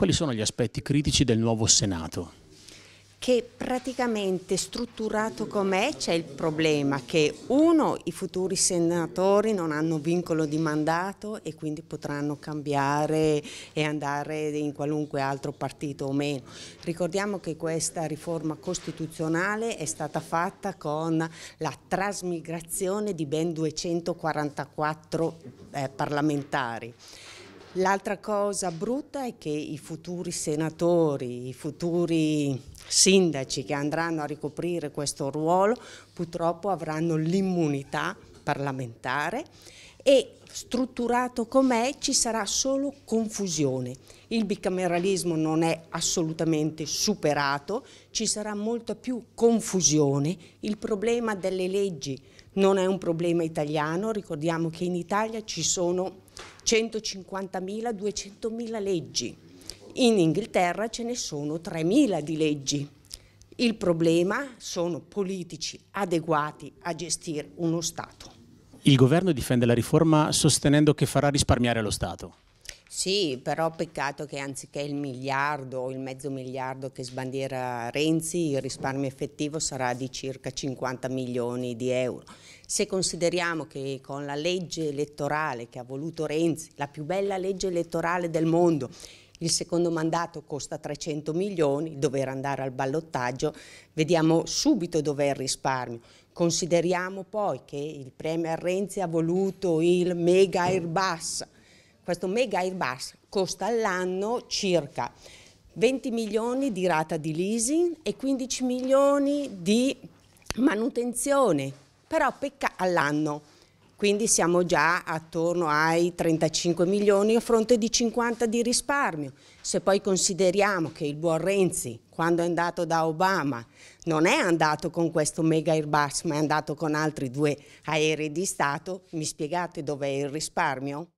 Quali sono gli aspetti critici del nuovo Senato? che praticamente strutturato com'è c'è il problema che uno i futuri senatori non hanno vincolo di mandato e quindi potranno cambiare e andare in qualunque altro partito o meno. Ricordiamo che questa riforma costituzionale è stata fatta con la trasmigrazione di ben 244 eh, parlamentari. L'altra cosa brutta è che i futuri senatori, i futuri sindaci che andranno a ricoprire questo ruolo purtroppo avranno l'immunità parlamentare e strutturato com'è ci sarà solo confusione. Il bicameralismo non è assolutamente superato, ci sarà molta più confusione. Il problema delle leggi non è un problema italiano, ricordiamo che in Italia ci sono 150.000, 200.000 leggi. In Inghilterra ce ne sono 3.000 di leggi. Il problema sono politici adeguati a gestire uno Stato. Il governo difende la riforma sostenendo che farà risparmiare lo Stato. Sì, però peccato che anziché il miliardo o il mezzo miliardo che sbandiera Renzi, il risparmio effettivo sarà di circa 50 milioni di euro. Se consideriamo che con la legge elettorale che ha voluto Renzi, la più bella legge elettorale del mondo, il secondo mandato costa 300 milioni, dover andare al ballottaggio, vediamo subito dov'è il risparmio. Consideriamo poi che il Premier Renzi ha voluto il mega Airbus, questo mega Airbus costa all'anno circa 20 milioni di rata di leasing e 15 milioni di manutenzione, però pecca all'anno. Quindi siamo già attorno ai 35 milioni a fronte di 50 di risparmio. Se poi consideriamo che il buon Renzi, quando è andato da Obama, non è andato con questo mega Airbus, ma è andato con altri due aerei di Stato, mi spiegate dov'è il risparmio?